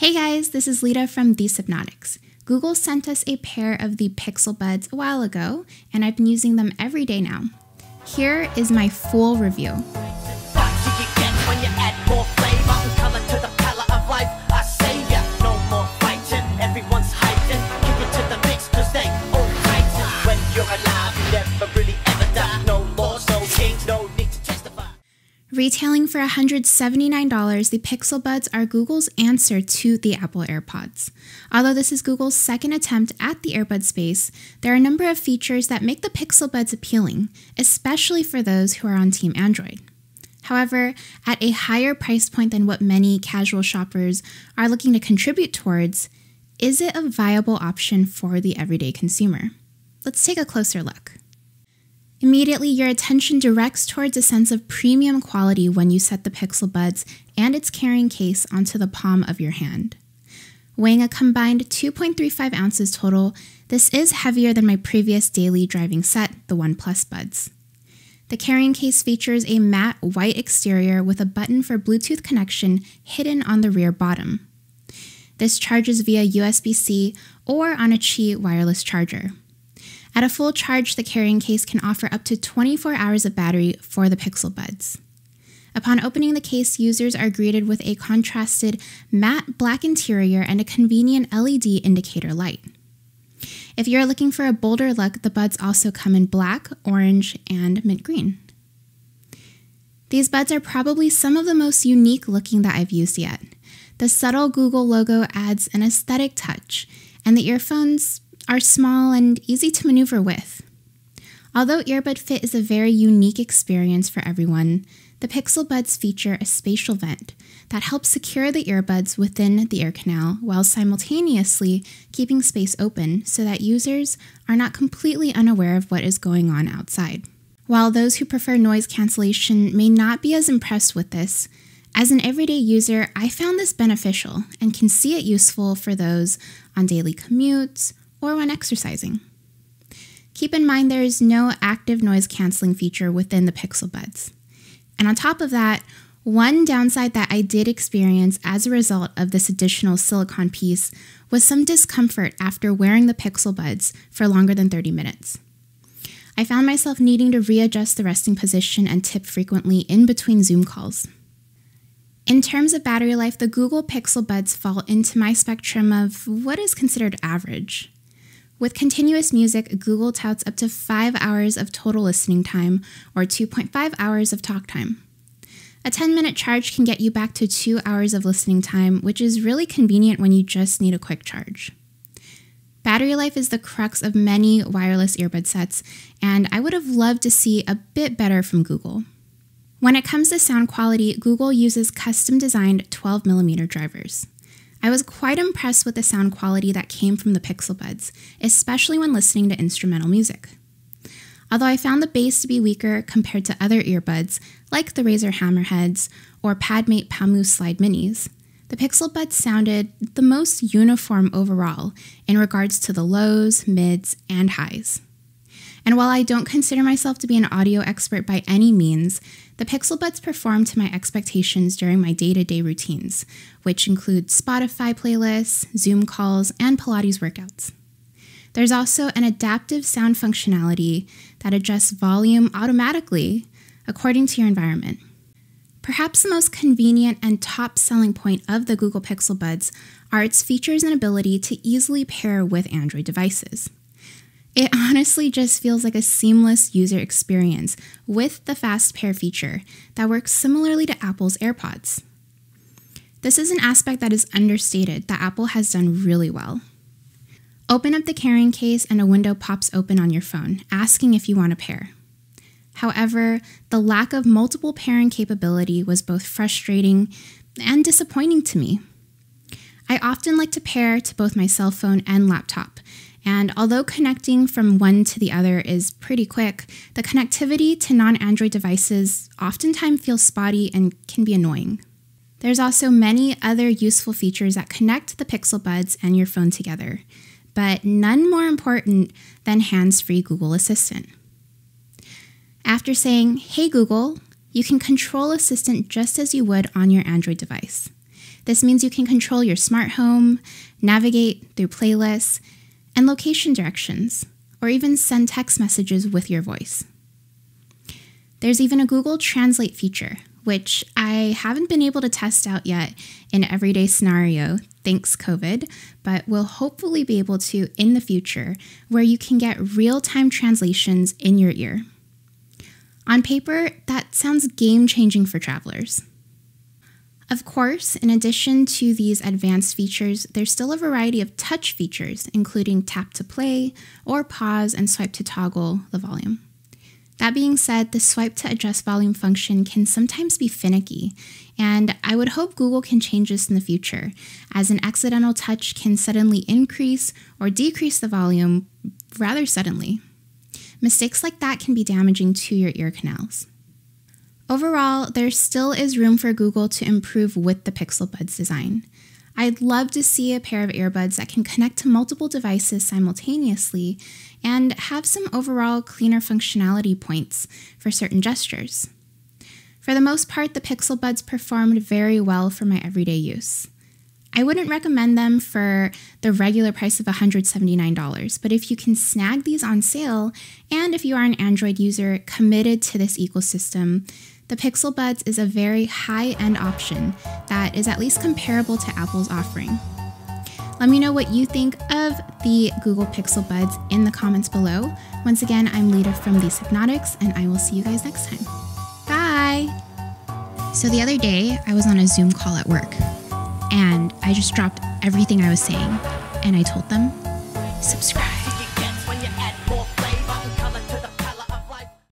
Hey guys, this is Lita from The Subnautics. Google sent us a pair of the Pixel Buds a while ago, and I've been using them every day now. Here is my full review. Retailing for $179, the Pixel Buds are Google's answer to the Apple AirPods. Although this is Google's second attempt at the AirPod space, there are a number of features that make the Pixel Buds appealing, especially for those who are on Team Android. However, at a higher price point than what many casual shoppers are looking to contribute towards, is it a viable option for the everyday consumer? Let's take a closer look. Immediately, your attention directs towards a sense of premium quality when you set the Pixel Buds and its carrying case onto the palm of your hand. Weighing a combined 2.35 ounces total, this is heavier than my previous daily driving set, the OnePlus Buds. The carrying case features a matte white exterior with a button for Bluetooth connection hidden on the rear bottom. This charges via USB C or on a Qi wireless charger. At a full charge, the carrying case can offer up to 24 hours of battery for the Pixel Buds. Upon opening the case, users are greeted with a contrasted matte black interior and a convenient LED indicator light. If you're looking for a bolder look, the buds also come in black, orange, and mint green. These buds are probably some of the most unique looking that I've used yet. The subtle Google logo adds an aesthetic touch, and the earphones are small and easy to maneuver with. Although Earbud Fit is a very unique experience for everyone, the Pixel Buds feature a spatial vent that helps secure the earbuds within the ear canal while simultaneously keeping space open so that users are not completely unaware of what is going on outside. While those who prefer noise cancellation may not be as impressed with this, as an everyday user, I found this beneficial and can see it useful for those on daily commutes, or when exercising. Keep in mind there is no active noise canceling feature within the Pixel Buds. And on top of that, one downside that I did experience as a result of this additional silicone piece was some discomfort after wearing the Pixel Buds for longer than 30 minutes. I found myself needing to readjust the resting position and tip frequently in between Zoom calls. In terms of battery life, the Google Pixel Buds fall into my spectrum of what is considered average. With continuous music, Google touts up to five hours of total listening time, or 2.5 hours of talk time. A 10 minute charge can get you back to two hours of listening time, which is really convenient when you just need a quick charge. Battery life is the crux of many wireless earbud sets, and I would have loved to see a bit better from Google. When it comes to sound quality, Google uses custom designed 12 millimeter drivers. I was quite impressed with the sound quality that came from the Pixel Buds, especially when listening to instrumental music. Although I found the bass to be weaker compared to other earbuds, like the Razer Hammerheads or Padmate Pamu Slide Minis, the Pixel Buds sounded the most uniform overall in regards to the lows, mids, and highs. And while I don't consider myself to be an audio expert by any means, the Pixel Buds perform to my expectations during my day to day routines, which include Spotify playlists, Zoom calls, and Pilates workouts. There's also an adaptive sound functionality that adjusts volume automatically according to your environment. Perhaps the most convenient and top selling point of the Google Pixel Buds are its features and ability to easily pair with Android devices. It honestly just feels like a seamless user experience with the Fast Pair feature that works similarly to Apple's AirPods. This is an aspect that is understated that Apple has done really well. Open up the carrying case and a window pops open on your phone, asking if you want a pair. However, the lack of multiple pairing capability was both frustrating and disappointing to me. I often like to pair to both my cell phone and laptop, and although connecting from one to the other is pretty quick, the connectivity to non Android devices oftentimes feels spotty and can be annoying. There's also many other useful features that connect the Pixel Buds and your phone together, but none more important than hands free Google Assistant. After saying, Hey Google, you can control Assistant just as you would on your Android device. This means you can control your smart home, navigate through playlists, and location directions, or even send text messages with your voice. There's even a Google Translate feature, which I haven't been able to test out yet in everyday scenario, thanks COVID, but will hopefully be able to in the future, where you can get real time translations in your ear. On paper, that sounds game changing for travelers. Of course, in addition to these advanced features, there's still a variety of touch features, including tap to play or pause and swipe to toggle the volume. That being said, the swipe to adjust volume function can sometimes be finicky, and I would hope Google can change this in the future, as an accidental touch can suddenly increase or decrease the volume rather suddenly. Mistakes like that can be damaging to your ear canals. Overall, there still is room for Google to improve with the Pixel Buds design. I'd love to see a pair of earbuds that can connect to multiple devices simultaneously and have some overall cleaner functionality points for certain gestures. For the most part, the Pixel Buds performed very well for my everyday use. I wouldn't recommend them for the regular price of $179, but if you can snag these on sale, and if you are an Android user committed to this ecosystem, the Pixel Buds is a very high-end option that is at least comparable to Apple's offering. Let me know what you think of the Google Pixel Buds in the comments below. Once again, I'm Lita from These Hypnotics, and I will see you guys next time. Bye! So the other day, I was on a Zoom call at work, and I just dropped everything I was saying, and I told them, subscribe.